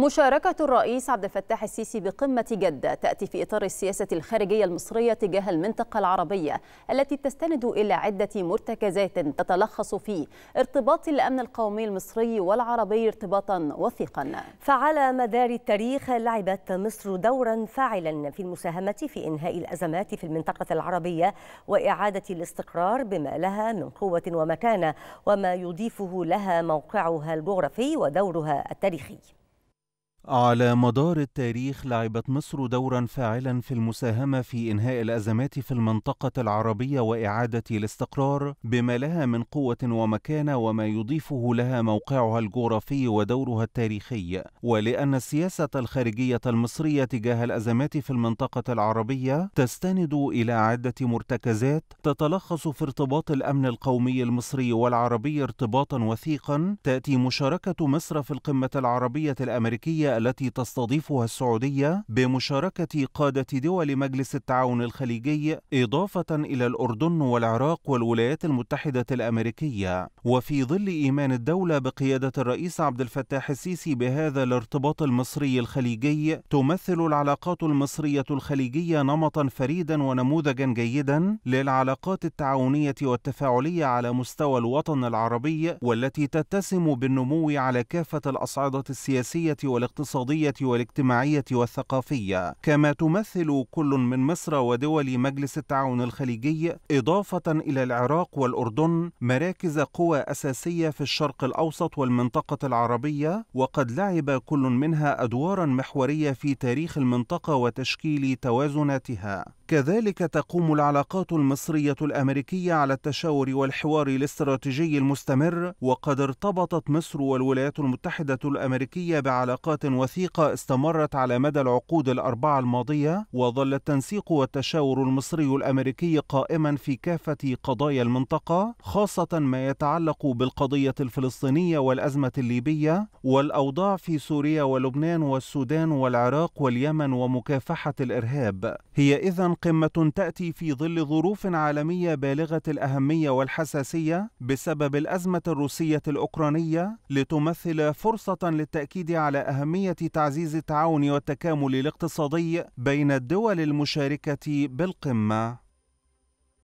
مشاركة الرئيس عبد الفتاح السيسي بقمة جدة تأتي في إطار السياسة الخارجية المصرية تجاه المنطقة العربية التي تستند إلى عدة مرتكزات تتلخص في ارتباط الأمن القومي المصري والعربي ارتباطا وثيقا فعلى مدار التاريخ لعبت مصر دورا فاعلا في المساهمة في إنهاء الأزمات في المنطقة العربية وإعادة الاستقرار بما لها من قوة ومكانة وما يضيفه لها موقعها الجغرافي ودورها التاريخي على مدار التاريخ لعبت مصر دورا فاعلا في المساهمة في إنهاء الأزمات في المنطقة العربية وإعادة الاستقرار بما لها من قوة ومكانة وما يضيفه لها موقعها الجغرافي ودورها التاريخي ولأن السياسة الخارجية المصرية تجاه الأزمات في المنطقة العربية تستند إلى عدة مرتكزات تتلخص في ارتباط الأمن القومي المصري والعربي ارتباطا وثيقا تأتي مشاركة مصر في القمة العربية الأمريكية التي تستضيفها السعودية بمشاركة قادة دول مجلس التعاون الخليجي إضافة إلى الأردن والعراق والولايات المتحدة الأمريكية وفي ظل إيمان الدولة بقيادة الرئيس عبد الفتاح السيسي بهذا الارتباط المصري الخليجي تمثل العلاقات المصرية الخليجية نمطا فريدا ونموذجا جيدا للعلاقات التعاونية والتفاعلية على مستوى الوطن العربي والتي تتسم بالنمو على كافة الأصعدة السياسية والاقتصادية الاقتصادية والاجتماعية والثقافية كما تمثل كل من مصر ودول مجلس التعاون الخليجي إضافة إلى العراق والأردن مراكز قوى أساسية في الشرق الأوسط والمنطقة العربية وقد لعب كل منها أدوارا محورية في تاريخ المنطقة وتشكيل توازناتها كذلك تقوم العلاقات المصرية الأمريكية على التشاور والحوار الاستراتيجي المستمر وقد ارتبطت مصر والولايات المتحدة الأمريكية بعلاقات وثيقة استمرت على مدى العقود الأربعة الماضية وظل التنسيق والتشاور المصري الأمريكي قائما في كافة قضايا المنطقة خاصة ما يتعلق بالقضية الفلسطينية والأزمة الليبية والأوضاع في سوريا ولبنان والسودان والعراق واليمن ومكافحة الإرهاب هي إذا قمة تأتي في ظل ظروف عالمية بالغة الأهمية والحساسية بسبب الأزمة الروسية الأوكرانية لتمثل فرصة للتأكيد على أهمية تعزيز التعاون والتكامل الاقتصادي بين الدول المشاركة بالقمة